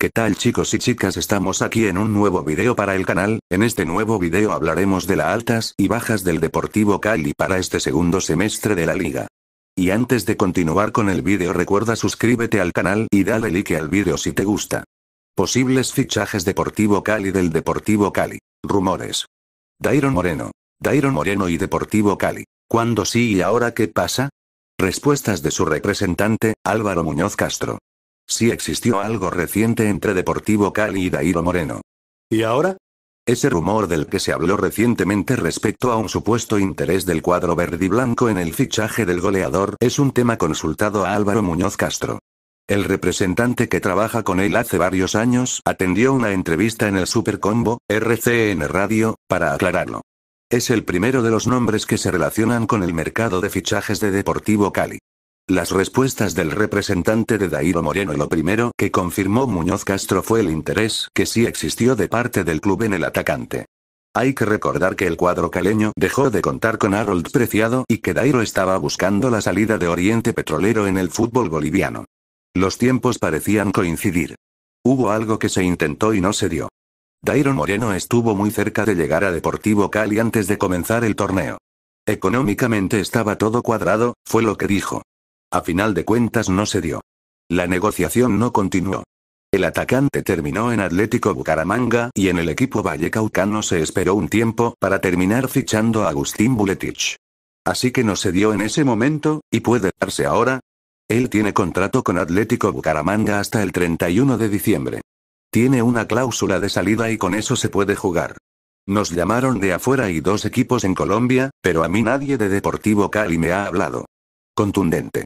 ¿Qué tal chicos y chicas estamos aquí en un nuevo video para el canal, en este nuevo video hablaremos de las altas y bajas del Deportivo Cali para este segundo semestre de la liga. Y antes de continuar con el video recuerda suscríbete al canal y dale like al video si te gusta. Posibles fichajes Deportivo Cali del Deportivo Cali. Rumores. Dairon Moreno. Dairon Moreno y Deportivo Cali. ¿Cuándo sí y ahora qué pasa? Respuestas de su representante, Álvaro Muñoz Castro. Si existió algo reciente entre Deportivo Cali y Dairo Moreno. ¿Y ahora? Ese rumor del que se habló recientemente respecto a un supuesto interés del cuadro verde y blanco en el fichaje del goleador es un tema consultado a Álvaro Muñoz Castro. El representante que trabaja con él hace varios años atendió una entrevista en el Supercombo, RCN Radio, para aclararlo. Es el primero de los nombres que se relacionan con el mercado de fichajes de Deportivo Cali. Las respuestas del representante de Dairo Moreno lo primero que confirmó Muñoz Castro fue el interés que sí existió de parte del club en el atacante. Hay que recordar que el cuadro caleño dejó de contar con Harold Preciado y que Dairo estaba buscando la salida de Oriente Petrolero en el fútbol boliviano. Los tiempos parecían coincidir. Hubo algo que se intentó y no se dio. Dairo Moreno estuvo muy cerca de llegar a Deportivo Cali antes de comenzar el torneo. Económicamente estaba todo cuadrado, fue lo que dijo. A final de cuentas no se dio. La negociación no continuó. El atacante terminó en Atlético Bucaramanga y en el equipo vallecaucano se esperó un tiempo para terminar fichando a Agustín Buletich. Así que no se dio en ese momento, y puede darse ahora. Él tiene contrato con Atlético Bucaramanga hasta el 31 de diciembre. Tiene una cláusula de salida y con eso se puede jugar. Nos llamaron de afuera y dos equipos en Colombia, pero a mí nadie de Deportivo Cali me ha hablado. Contundente.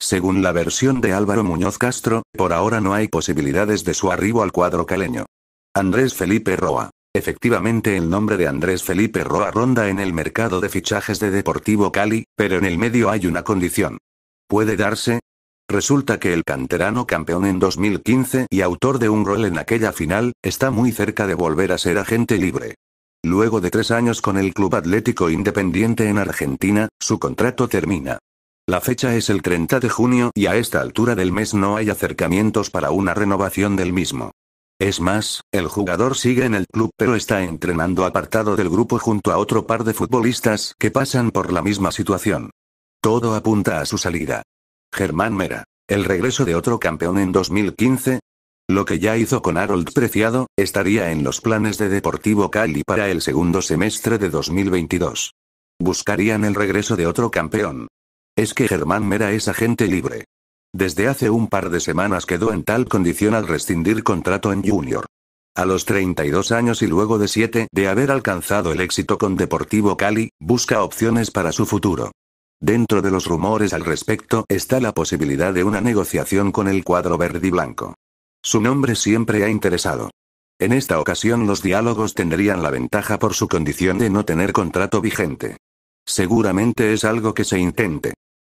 Según la versión de Álvaro Muñoz Castro, por ahora no hay posibilidades de su arribo al cuadro caleño. Andrés Felipe Roa. Efectivamente el nombre de Andrés Felipe Roa ronda en el mercado de fichajes de Deportivo Cali, pero en el medio hay una condición. ¿Puede darse? Resulta que el canterano campeón en 2015 y autor de un rol en aquella final, está muy cerca de volver a ser agente libre. Luego de tres años con el Club Atlético Independiente en Argentina, su contrato termina. La fecha es el 30 de junio y a esta altura del mes no hay acercamientos para una renovación del mismo. Es más, el jugador sigue en el club pero está entrenando apartado del grupo junto a otro par de futbolistas que pasan por la misma situación. Todo apunta a su salida. Germán Mera. El regreso de otro campeón en 2015. Lo que ya hizo con Harold Preciado, estaría en los planes de Deportivo Cali para el segundo semestre de 2022. Buscarían el regreso de otro campeón, es que Germán Mera es agente libre. Desde hace un par de semanas quedó en tal condición al rescindir contrato en Junior. A los 32 años y luego de 7 de haber alcanzado el éxito con Deportivo Cali, busca opciones para su futuro. Dentro de los rumores al respecto está la posibilidad de una negociación con el cuadro verde y blanco. Su nombre siempre ha interesado. En esta ocasión los diálogos tendrían la ventaja por su condición de no tener contrato vigente. Seguramente es algo que se intente.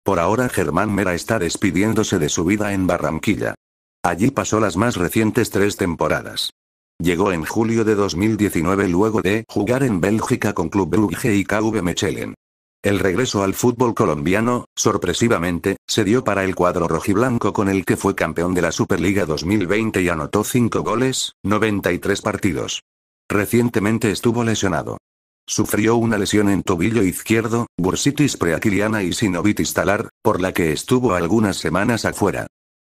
Por ahora Germán Mera está despidiéndose de su vida en Barranquilla. Allí pasó las más recientes tres temporadas. Llegó en julio de 2019 luego de jugar en Bélgica con Club Brugge y KV Mechelen. El regreso al fútbol colombiano, sorpresivamente, se dio para el cuadro rojiblanco con el que fue campeón de la Superliga 2020 y anotó 5 goles, 93 partidos. Recientemente estuvo lesionado. Sufrió una lesión en tobillo izquierdo, bursitis preaquiliana y sinovitis talar, por la que estuvo algunas semanas afuera.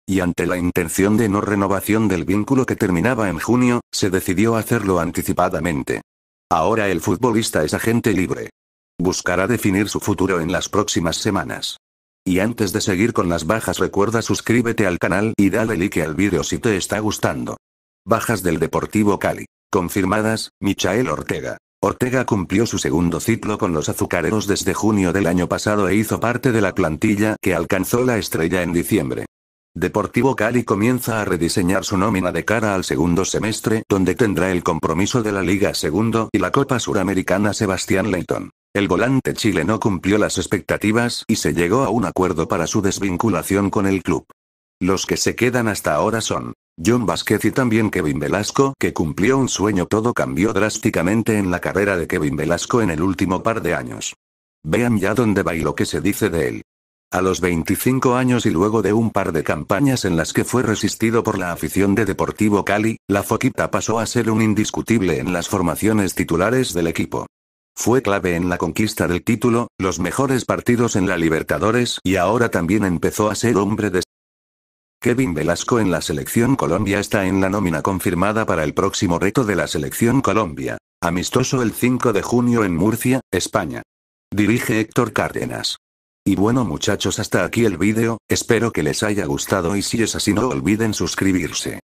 Y ante la intención de no renovación del vínculo que terminaba en junio, se decidió hacerlo anticipadamente. Ahora el futbolista es agente libre. Buscará definir su futuro en las próximas semanas. Y antes de seguir con las bajas recuerda suscríbete al canal y dale like al vídeo si te está gustando. Bajas del Deportivo Cali. Confirmadas, Michael Ortega. Ortega cumplió su segundo ciclo con los azucareros desde junio del año pasado e hizo parte de la plantilla que alcanzó la estrella en diciembre. Deportivo Cali comienza a rediseñar su nómina de cara al segundo semestre, donde tendrá el compromiso de la Liga Segundo y la Copa Suramericana Sebastián Leighton. El volante chileno cumplió las expectativas y se llegó a un acuerdo para su desvinculación con el club. Los que se quedan hasta ahora son John Vázquez y también Kevin Velasco, que cumplió un sueño. Todo cambió drásticamente en la carrera de Kevin Velasco en el último par de años. Vean ya dónde va y lo que se dice de él. A los 25 años y luego de un par de campañas en las que fue resistido por la afición de Deportivo Cali, la Foquita pasó a ser un indiscutible en las formaciones titulares del equipo. Fue clave en la conquista del título, los mejores partidos en la Libertadores y ahora también empezó a ser hombre de Kevin Velasco en la selección Colombia está en la nómina confirmada para el próximo reto de la selección Colombia. Amistoso el 5 de junio en Murcia, España. Dirige Héctor Cárdenas. Y bueno muchachos hasta aquí el vídeo, espero que les haya gustado y si es así no olviden suscribirse.